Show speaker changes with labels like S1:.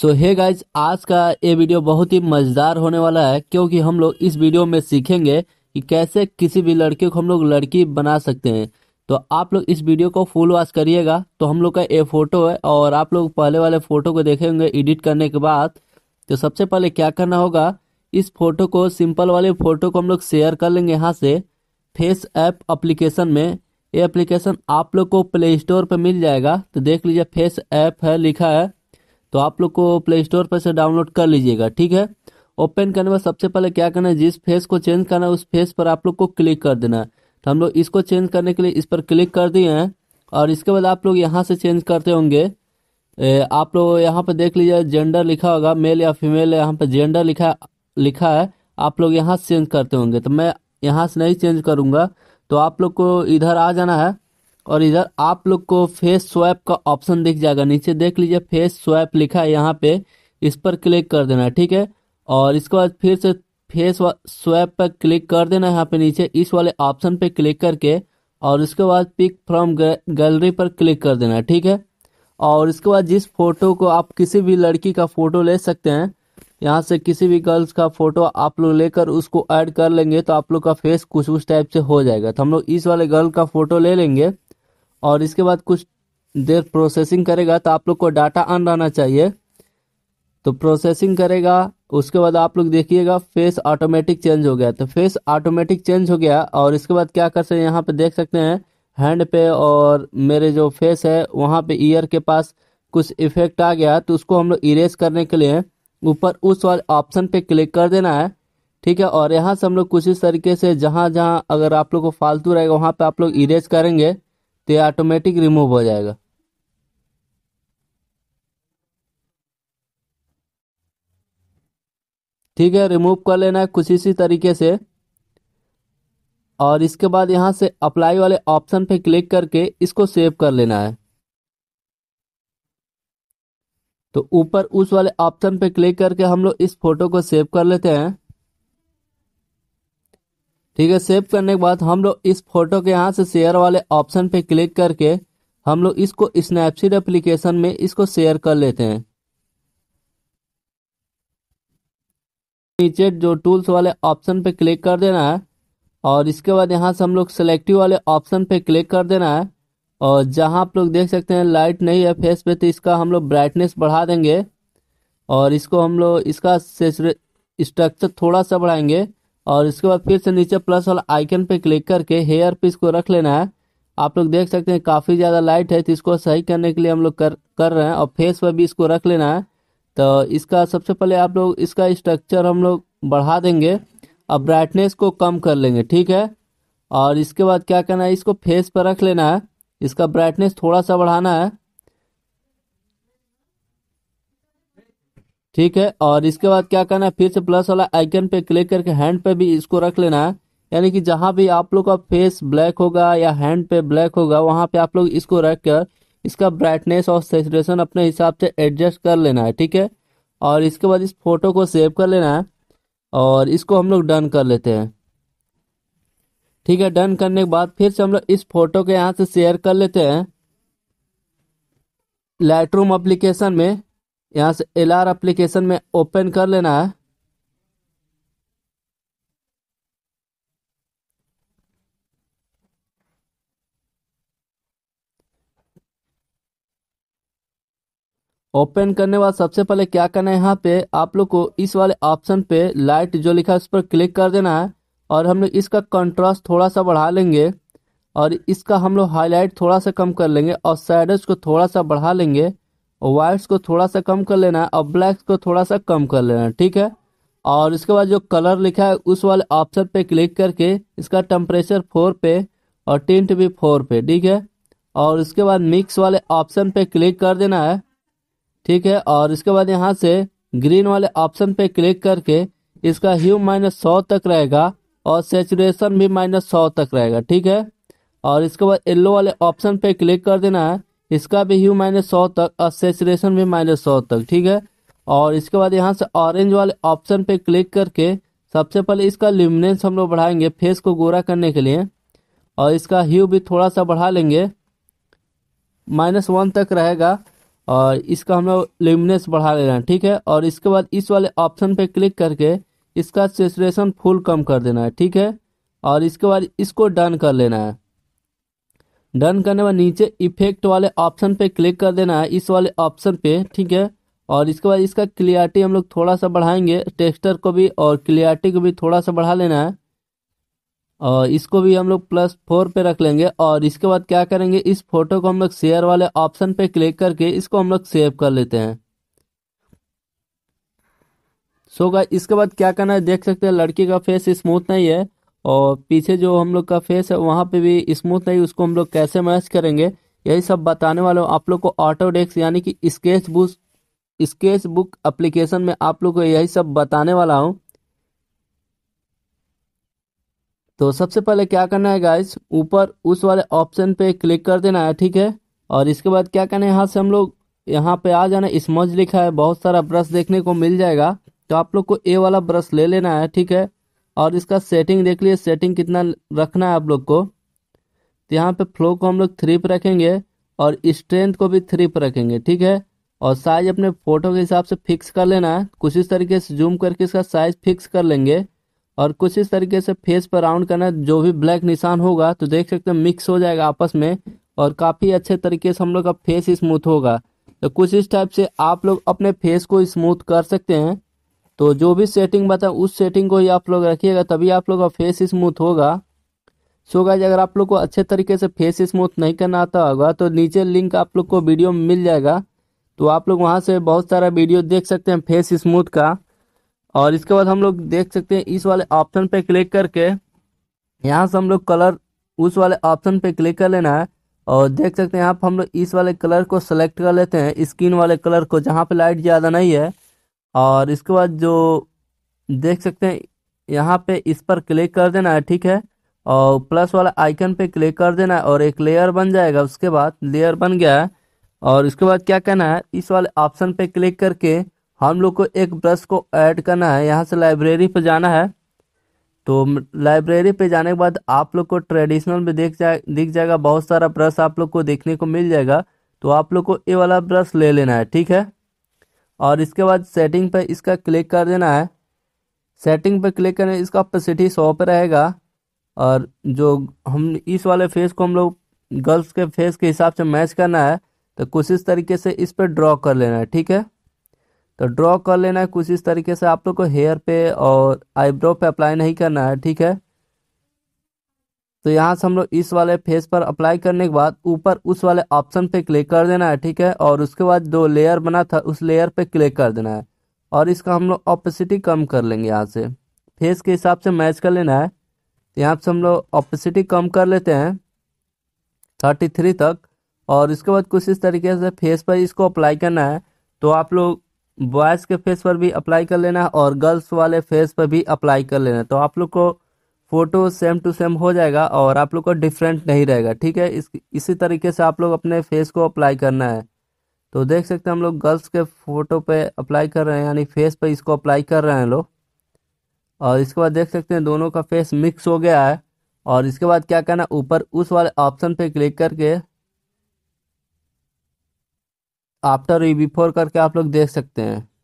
S1: सो hey guys आज का ये वीडियो बहुत ही मज़ेदार होने वाला है क्योंकि हम लोग इस वीडियो में सीखेंगे कि कैसे किसी भी लड़के को हम लोग लड़की बना सकते हैं तो आप लोग इस वीडियो को फुल वॉच करिएगा तो हम लोग का ये फोटो है और आप लोग पहले वाले फ़ोटो को देखेंगे एडिट करने के बाद तो सबसे पहले क्या करना होगा इस फोटो को सिंपल वाले फ़ोटो को हम लोग शेयर कर लेंगे यहाँ से फेस ऐप अप्लीकेशन में ये एप्लीकेशन आप लोग को प्ले स्टोर पर मिल जाएगा तो देख लीजिए फेस ऐप है लिखा है तो आप लोग को प्ले स्टोर पर से डाउनलोड कर लीजिएगा ठीक है ओपन करने में सबसे पहले क्या करना है जिस फेस को चेंज करना है उस फेस पर आप लोग को क्लिक कर देना है तो हम लोग इसको चेंज करने के लिए इस पर क्लिक कर दिए हैं और इसके बाद आप लोग यहाँ से चेंज करते होंगे आप लोग यहाँ पर देख लीजिए जेंडर लिखा होगा मेल या फीमेल यहाँ पर जेंडर लिखा लिखा है आप लोग यहाँ से चेंज करते होंगे तो मैं यहाँ से नहीं चेंज करूँगा तो आप लोग को इधर आ जाना है और इधर आप लोग को फेस स्वैप का ऑप्शन दिख जाएगा नीचे देख लीजिए फेस स्वैप लिखा है यहाँ पे इस पर क्लिक कर देना ठीक है और इसके बाद फिर से फेस स्वैप पर क्लिक कर देना यहाँ पे नीचे इस वाले ऑप्शन पे क्लिक करके और उसके बाद पिक फ्रॉम गैलरी पर क्लिक कर देना ठीक है और इसके बाद जिस फोटो को आप किसी भी लड़की का फोटो ले सकते हैं यहाँ से किसी भी गर्ल्स का फोटो आप लोग लेकर उसको ऐड कर लेंगे तो आप लोग का फेस कुछ उस टाइप से हो जाएगा तो हम लोग इस वाले गर्ल का फोटो ले लेंगे और इसके बाद कुछ देर प्रोसेसिंग करेगा तो आप लोग को डाटा ऑन रहना चाहिए तो प्रोसेसिंग करेगा उसके बाद आप लोग देखिएगा फेस ऑटोमेटिक चेंज हो गया तो फेस ऑटोमेटिक चेंज हो गया और इसके बाद क्या कर सकते हैं यहाँ पे देख सकते हैं हैंड पे और मेरे जो फेस है वहाँ पे ईयर के पास कुछ इफेक्ट आ गया तो उसको हम लोग इरेज करने के लिए ऊपर उस वाले ऑप्शन पे क्लिक कर देना है ठीक है और यहाँ से हम लोग कुछ इस तरीके से जहाँ जहाँ अगर आप लोग को फालतू रहेगा वहाँ पर आप लोग इरेज करेंगे तो ये ऑटोमेटिक रिमूव हो जाएगा ठीक है रिमूव कर लेना है कुछ इसी तरीके से और इसके बाद यहाँ से अप्लाई वाले ऑप्शन पे क्लिक करके इसको सेव कर लेना है तो ऊपर उस वाले ऑप्शन पे क्लिक करके हम लोग इस फोटो को सेव कर लेते हैं ठीक है सेव करने के बाद हम लोग इस फोटो के यहाँ से शेयर वाले ऑप्शन पे क्लिक करके हम लोग इसको स्नैपसीड एप्लीकेशन में इसको शेयर कर लेते हैं नीचे जो टूल्स वाले ऑप्शन पे क्लिक कर देना है और इसके बाद यहाँ से हम लोग सेलेक्टिव वाले ऑप्शन पे क्लिक कर देना है और जहाँ आप लोग देख सकते हैं लाइट नहीं है फेस पे तो इसका हम लोग ब्राइटनेस बढ़ा देंगे और इसको हम लोग इसका स्ट्रक्चर थोड़ा सा बढ़ाएंगे और इसके बाद फिर से नीचे प्लस वाला आइकन पे क्लिक करके हेयर पीस को रख लेना है आप लोग देख सकते हैं काफ़ी ज़्यादा लाइट है तो इसको सही करने के लिए हम लोग कर कर रहे हैं और फेस पर भी इसको रख लेना है तो इसका सबसे पहले आप लोग इसका स्ट्रक्चर हम लोग बढ़ा देंगे और ब्राइटनेस को कम कर लेंगे ठीक है और इसके बाद क्या करना है इसको फेस पर रख लेना है इसका ब्राइटनेस थोड़ा सा बढ़ाना है ठीक है और इसके बाद क्या करना है फिर से प्लस वाला आइकन पे क्लिक करके हैंड पे भी इसको रख लेना है यानी कि जहां भी आप लोग का फेस ब्लैक होगा या हैंड पे ब्लैक होगा वहां पे आप लोग इसको रख कर इसका ब्राइटनेस और सेचुरेशन अपने हिसाब से एडजस्ट कर लेना है ठीक है और इसके बाद इस फोटो को सेव कर लेना है और इसको हम लोग डन कर लेते हैं ठीक है डन करने के बाद फिर से हम लोग इस फोटो के यहाँ से शेयर कर लेते हैं लाइटरूम अप्लीकेशन में यहाँ से एल आर एप्लीकेशन में ओपन कर लेना है ओपन करने बाद सबसे पहले क्या करना है यहाँ पे आप लोग को इस वाले ऑप्शन पे लाइट जो लिखा है उस पर क्लिक कर देना है और हम लोग इसका कंट्रास्ट थोड़ा सा बढ़ा लेंगे और इसका हम लोग हाईलाइट थोड़ा सा कम कर लेंगे और साइडस को थोड़ा सा बढ़ा लेंगे वाइट्स को थोड़ा सा कम कर लेना है और ब्लैक्स को थोड़ा सा कम कर लेना है ठीक है और इसके बाद जो कलर लिखा है उस वाले ऑप्शन पे क्लिक करके इसका टेम्परेचर फोर पे और टेंट भी फोर पे ठीक है और इसके बाद मिक्स वाले ऑप्शन पे क्लिक कर देना है ठीक है और इसके बाद यहाँ से ग्रीन वाले ऑप्शन पे क्लिक करके इसका ह्यू माइनस सौ तक रहेगा और सेचुरेशन भी माइनस सौ तक रहेगा ठीक है और इसके बाद येल्लो वाले ऑप्शन पे क्लिक कर देना है इसका भी ह्यू माइनस सौ तक और सेचुरेशन भी माइनस सौ तक ठीक है और इसके बाद यहाँ से ऑरेंज वाले ऑप्शन पे क्लिक करके सबसे पहले इसका ल्यूमिनेंस हम लोग बढ़ाएंगे फेस को गोरा करने के लिए और इसका ह्यू भी थोड़ा सा बढ़ा लेंगे माइनस वन तक रहेगा और इसका हम लोग ल्यूमिनेंस बढ़ा ले रहे हैं ठीक है और इसके बाद इस वाले ऑप्शन पर क्लिक करके इसका सेचुरेशन फुल कम कर देना है ठीक है और इसके बाद इसको डन कर लेना है डन करने बाद नीचे इफेक्ट वाले ऑप्शन पे क्लिक कर देना है इस वाले ऑप्शन पे ठीक है और इसके बाद इसका क्लियरिटी हम लोग थोड़ा सा बढ़ाएंगे टेक्स्टर को भी और क्लियरिटी को भी थोड़ा सा बढ़ा लेना है और इसको भी हम लोग प्लस फोर पे रख लेंगे और इसके बाद क्या करेंगे इस फोटो को हम लोग शेयर वाले ऑप्शन पे क्लिक करके इसको हम लोग सेव कर लेते हैं सो so इसके बाद क्या करना है देख सकते हैं लड़की का फेस स्मूथ नहीं है और पीछे जो हम लोग का फेस है वहाँ पे भी स्मूथ नहीं उसको हम लोग कैसे मैच करेंगे यही सब बताने वाले हूँ आप लोग को ऑटोडेक्स यानी कि sketch book sketch book application में आप लोग को यही सब बताने वाला हूँ तो सबसे पहले क्या करना है गाइस ऊपर उस वाले ऑप्शन पे क्लिक कर देना है ठीक है और इसके बाद क्या करना है यहाँ से हम लोग यहाँ पे आ जाना स्मज लिखा है बहुत सारा ब्रश देखने को मिल जाएगा तो आप लोग को ए वाला ब्रश ले लेना है ठीक है और इसका सेटिंग देख लिए सेटिंग कितना रखना है आप लोग को तो यहाँ पे फ्लो को हम लोग थ्री पर रखेंगे और स्ट्रेंथ को भी थ्री पर रखेंगे ठीक है और साइज अपने फोटो के हिसाब से फिक्स कर लेना है कुछ इस तरीके से जूम करके इसका साइज फिक्स कर लेंगे और कुछ इस तरीके से फेस पर राउंड करना जो भी ब्लैक निशान होगा तो देख सकते हैं मिक्स हो जाएगा आपस में और काफ़ी अच्छे तरीके से हम लोग का फेस स्मूथ होगा तो कुछ इस टाइप से आप लोग अपने फेस को स्मूथ कर सकते हैं तो जो भी सेटिंग बताए उस सेटिंग को ही आप लोग रखिएगा तभी आप लोग का फेस स्मूथ होगा सो गाइज अगर आप लोग को अच्छे तरीके से फेस स्मूथ नहीं करना आता होगा तो नीचे लिंक आप लोग को वीडियो में मिल जाएगा तो आप लोग वहाँ से बहुत सारा वीडियो देख सकते हैं फेस स्मूथ का और इसके बाद हम लोग देख सकते हैं इस वाले ऑप्शन पे क्लिक करके यहाँ से हम लोग कलर उस वाले ऑप्शन पे क्लिक कर लेना है और देख सकते हैं यहाँ पर हम लोग इस वाले कलर को सेलेक्ट कर लेते हैं स्किन वाले कलर को जहाँ पे लाइट ज़्यादा नहीं है और इसके बाद जो देख सकते हैं यहाँ पे इस पर क्लिक कर देना है ठीक है और प्लस वाला आइकन पे क्लिक कर देना है और एक लेयर बन जाएगा उसके बाद लेयर बन गया है और इसके बाद क्या करना है इस वाले ऑप्शन पे क्लिक करके हम लोग को एक ब्रश को ऐड करना है यहाँ से लाइब्रेरी पे जाना है तो लाइब्रेरी पे जाने के बाद आप लोग को ट्रेडिशनल में देख जाए दिख जाएगा बहुत सारा ब्रश आप लोग को देखने को मिल जाएगा तो आप लोग को ये वाला ब्रश ले लेना है ठीक है और इसके बाद सेटिंग पे इसका क्लिक कर देना है सेटिंग पे क्लिक करें इसका ऑपेसिटी सौ पे रहेगा और जो हम इस वाले फेस को हम लोग गर्ल्स के फेस के हिसाब से मैच करना है तो कुछ इस तरीके से इस पर ड्रॉ कर लेना है ठीक है तो ड्रॉ कर लेना है कुछ इस तरीके से आप लोग को हेयर पे और आईब्रो पे अप्लाई नहीं करना है ठीक है तो यहाँ से हम लोग इस वाले फेस पर अप्लाई करने के बाद ऊपर उस वाले ऑप्शन पे क्लिक कर देना है ठीक है और उसके बाद जो लेयर बना था उस लेयर पे क्लिक कर देना है और इसका हम लोग ऑपोसिटी कम कर लेंगे यहाँ से फेस के हिसाब से मैच कर लेना है तो यहाँ से हम लोग ऑपोसिटी कम कर लेते हैं थर्टी थ्री तक और इसके बाद कुछ इस तरीके से फेस पर इसको अप्लाई करना है तो आप लोग बॉयज़ के फेस पर भी अप्लाई कर लेना है और गर्ल्स वाले फेस पर भी अप्लाई कर लेना है तो आप लोग को फोटो सेम टू सेम हो जाएगा और आप लोग का डिफरेंट नहीं रहेगा ठीक है इस इसी तरीके से आप लोग अपने फेस को अप्लाई करना है तो देख सकते हैं हम लोग गर्ल्स के फोटो पे अप्लाई कर रहे हैं यानी फेस पे इसको अप्लाई कर रहे हैं लोग और इसके बाद देख सकते हैं दोनों का फेस मिक्स हो गया है और इसके बाद क्या करना ऊपर उस वाले ऑप्शन पे क्लिक करके आफ्टर बिफोर करके आप लोग देख सकते हैं